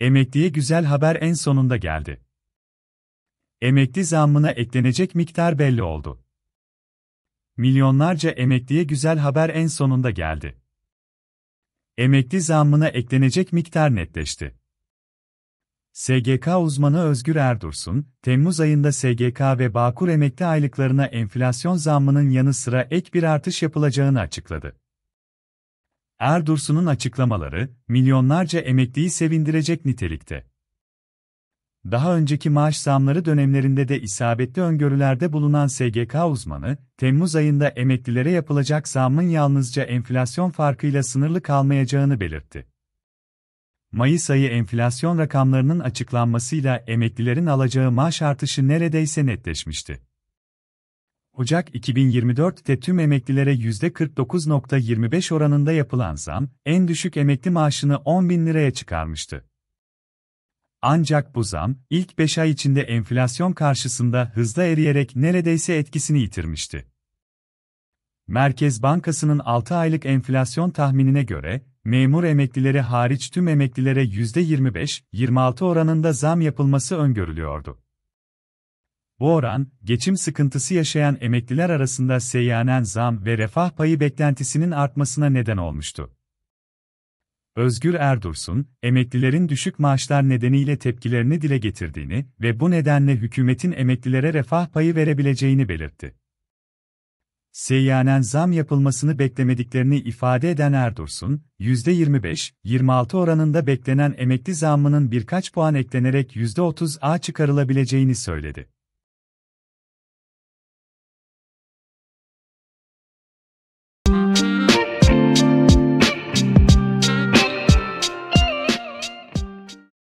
Emekliye güzel haber en sonunda geldi. Emekli zammına eklenecek miktar belli oldu. Milyonlarca emekliye güzel haber en sonunda geldi. Emekli zammına eklenecek miktar netleşti. SGK uzmanı Özgür Erdursun, Temmuz ayında SGK ve Bağkur emekli aylıklarına enflasyon zammının yanı sıra ek bir artış yapılacağını açıkladı. Erdursun'un açıklamaları, milyonlarca emekliyi sevindirecek nitelikte. Daha önceki maaş zamları dönemlerinde de isabetli öngörülerde bulunan SGK uzmanı, Temmuz ayında emeklilere yapılacak zammın yalnızca enflasyon farkıyla sınırlı kalmayacağını belirtti. Mayıs ayı enflasyon rakamlarının açıklanmasıyla emeklilerin alacağı maaş artışı neredeyse netleşmişti. Ocak 2024'te tüm emeklilere %49.25 oranında yapılan zam, en düşük emekli maaşını 10 bin liraya çıkarmıştı. Ancak bu zam, ilk 5 ay içinde enflasyon karşısında hızla eriyerek neredeyse etkisini yitirmişti. Merkez Bankası'nın 6 aylık enflasyon tahminine göre, memur emeklileri hariç tüm emeklilere %25-26 oranında zam yapılması öngörülüyordu. Bu oran, geçim sıkıntısı yaşayan emekliler arasında seyyanen zam ve refah payı beklentisinin artmasına neden olmuştu. Özgür Erdursun, emeklilerin düşük maaşlar nedeniyle tepkilerini dile getirdiğini ve bu nedenle hükümetin emeklilere refah payı verebileceğini belirtti. Seyyanen zam yapılmasını beklemediklerini ifade eden Erdursun, %25-26 oranında beklenen emekli zammının birkaç puan eklenerek %30'a çıkarılabileceğini söyledi.